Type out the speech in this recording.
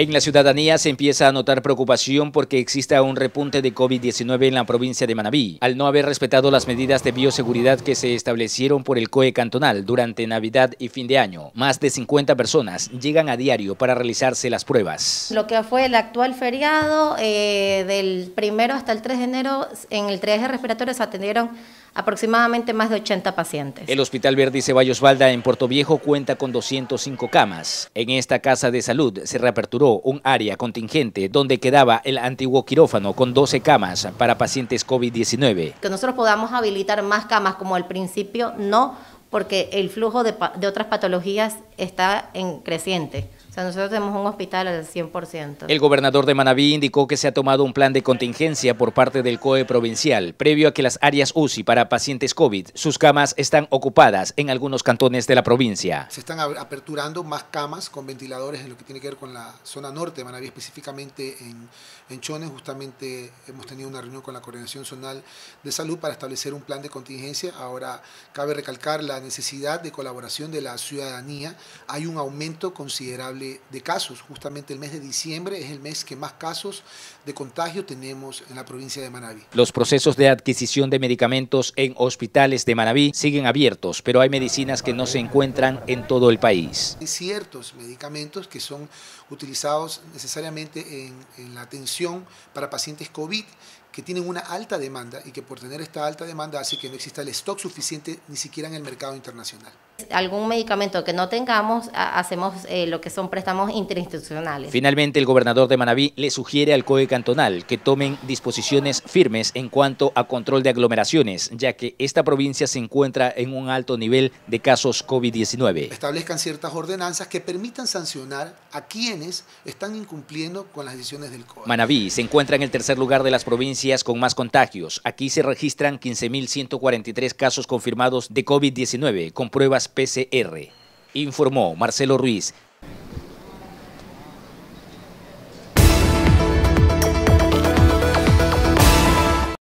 En la ciudadanía se empieza a notar preocupación porque existe un repunte de COVID-19 en la provincia de Manabí, al no haber respetado las medidas de bioseguridad que se establecieron por el COE cantonal durante Navidad y fin de año. Más de 50 personas llegan a diario para realizarse las pruebas. Lo que fue el actual feriado eh, del primero hasta el 3 de enero, en el 3 de respiratorio se atendieron aproximadamente más de 80 pacientes. El Hospital Verde y Ceballos Valda en Puerto Viejo cuenta con 205 camas. En esta casa de salud se reaperturó un área contingente donde quedaba el antiguo quirófano con 12 camas para pacientes COVID-19. Que nosotros podamos habilitar más camas como al principio no porque el flujo de, otras patologías está en creciente. O sea, nosotros tenemos un hospital al 100%. El gobernador de Manabí indicó que se ha tomado un plan de contingencia por parte del COE provincial, previo a que las áreas UCI para pacientes COVID, sus camas están ocupadas en algunos cantones de la provincia. Se están aperturando más camas con ventiladores en lo que tiene que ver con la zona norte de Manabí, específicamente en Chones. Justamente hemos tenido una reunión con la Coordinación Zonal de Salud para establecer un plan de contingencia. Ahora cabe recalcar la necesidad de colaboración de la ciudadanía, hay un aumento considerable de casos. Justamente el mes de diciembre es el mes que más casos de contagio tenemos en la provincia de Manabí. Los procesos de adquisición de medicamentos en hospitales de Manabí siguen abiertos, pero hay medicinas que no se encuentran en todo el país. Hay ciertos medicamentos que son utilizados necesariamente en, en la atención para pacientes COVID que tienen una alta demanda y que por tener esta alta demanda hace que no exista el stock suficiente ni siquiera en el mercado internacional. Algún medicamento que no tengamos, hacemos eh, lo que son préstamos interinstitucionales. Finalmente, el gobernador de Manabí le sugiere al COE cantonal que tomen disposiciones firmes en cuanto a control de aglomeraciones, ya que esta provincia se encuentra en un alto nivel de casos COVID-19. Establezcan ciertas ordenanzas que permitan sancionar a quienes están incumpliendo con las decisiones del COE. Manabí se encuentra en el tercer lugar de las provincias con más contagios. Aquí se registran 15.143 casos confirmados de COVID-19 con pruebas PCR, informó Marcelo Ruiz,